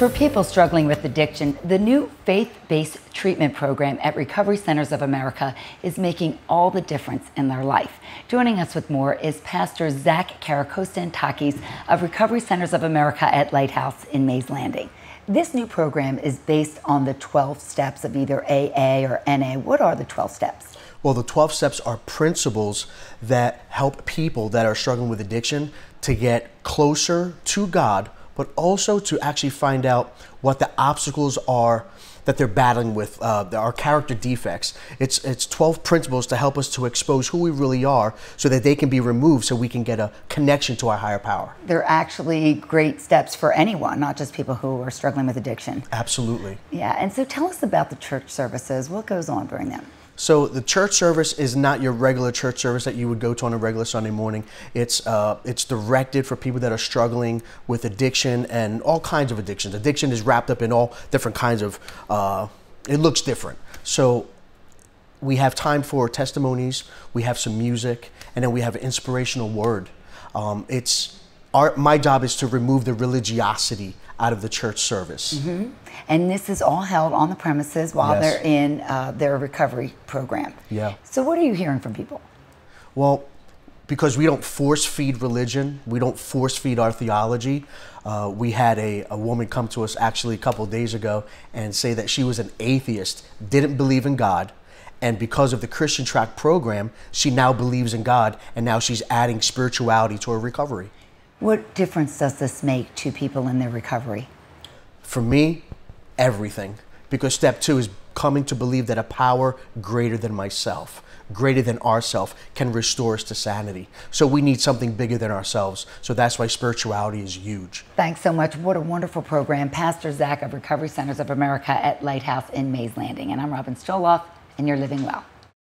For people struggling with addiction, the new faith based treatment program at Recovery Centers of America is making all the difference in their life. Joining us with more is Pastor Zach Karakostantakis of Recovery Centers of America at Lighthouse in Mays Landing. This new program is based on the 12 steps of either AA or NA. What are the 12 steps? Well, the 12 steps are principles that help people that are struggling with addiction to get closer to God but also to actually find out what the obstacles are that they're battling with, uh, our character defects. It's, it's 12 principles to help us to expose who we really are so that they can be removed so we can get a connection to our higher power. They're actually great steps for anyone, not just people who are struggling with addiction. Absolutely. Yeah, and so tell us about the church services. What goes on during them? So the church service is not your regular church service that you would go to on a regular Sunday morning. It's uh, it's directed for people that are struggling with addiction and all kinds of addictions. Addiction is wrapped up in all different kinds of. Uh, it looks different. So we have time for testimonies. We have some music, and then we have an inspirational word. Um, it's our, my job is to remove the religiosity out of the church service. Mm -hmm. And this is all held on the premises while yes. they're in uh, their recovery program. Yeah. So, what are you hearing from people? Well, because we don't force feed religion, we don't force feed our theology. Uh, we had a, a woman come to us actually a couple days ago and say that she was an atheist, didn't believe in God, and because of the Christian Track program, she now believes in God, and now she's adding spirituality to her recovery. What difference does this make to people in their recovery? For me, everything. Because step two is coming to believe that a power greater than myself, greater than ourself, can restore us to sanity. So we need something bigger than ourselves. So that's why spirituality is huge. Thanks so much. What a wonderful program. Pastor Zach of Recovery Centers of America at Lighthouse in Mays Landing. And I'm Robin Stoloff, and you're living well.